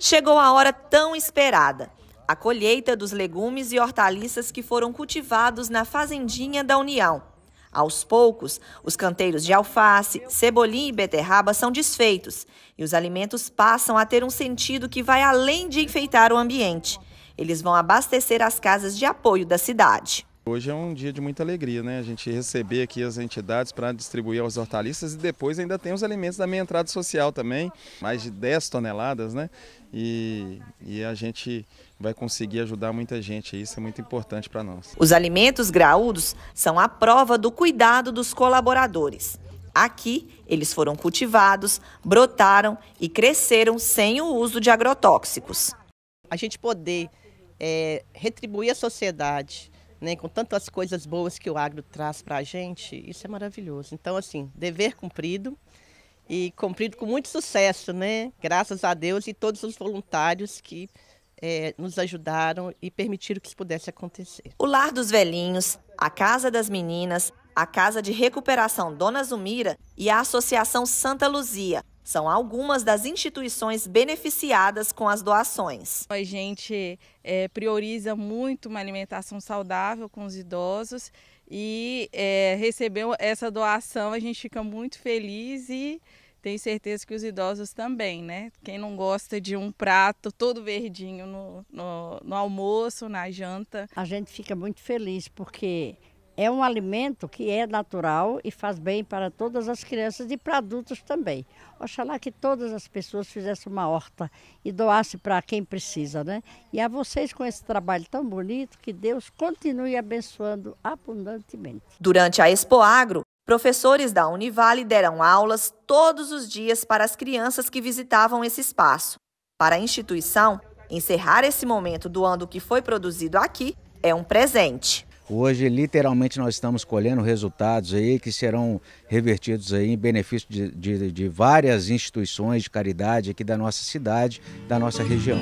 Chegou a hora tão esperada. A colheita dos legumes e hortaliças que foram cultivados na Fazendinha da União. Aos poucos, os canteiros de alface, cebolinha e beterraba são desfeitos e os alimentos passam a ter um sentido que vai além de enfeitar o ambiente. Eles vão abastecer as casas de apoio da cidade. Hoje é um dia de muita alegria, né? A gente receber aqui as entidades para distribuir aos hortaliças e depois ainda tem os alimentos da minha entrada social também, mais de 10 toneladas, né? E, e a gente vai conseguir ajudar muita gente, isso é muito importante para nós. Os alimentos graúdos são a prova do cuidado dos colaboradores. Aqui, eles foram cultivados, brotaram e cresceram sem o uso de agrotóxicos. A gente poder é, retribuir a sociedade né, com tantas coisas boas que o agro traz para a gente, isso é maravilhoso. Então, assim, dever cumprido e cumprido com muito sucesso, né? Graças a Deus e todos os voluntários que é, nos ajudaram e permitiram que isso pudesse acontecer. O Lar dos Velhinhos, a Casa das Meninas, a Casa de Recuperação Dona Zumira e a Associação Santa Luzia são algumas das instituições beneficiadas com as doações. A gente é, prioriza muito uma alimentação saudável com os idosos e é, eh, receber essa doação a gente fica muito feliz e tenho certeza que os idosos também, né? Quem não gosta de um prato todo verdinho no, no, no almoço, na janta. A gente fica muito feliz porque é um alimento que é natural e faz bem para todas as crianças e para adultos também. Oxalá que todas as pessoas fizessem uma horta e doassem para quem precisa, né? E a vocês com esse trabalho tão bonito, que Deus continue abençoando abundantemente. Durante a Expo Agro, professores da Univale deram aulas todos os dias para as crianças que visitavam esse espaço. Para a instituição, encerrar esse momento doando o que foi produzido aqui é um presente. Hoje, literalmente, nós estamos colhendo resultados aí que serão revertidos aí em benefício de, de, de várias instituições de caridade aqui da nossa cidade, da nossa região.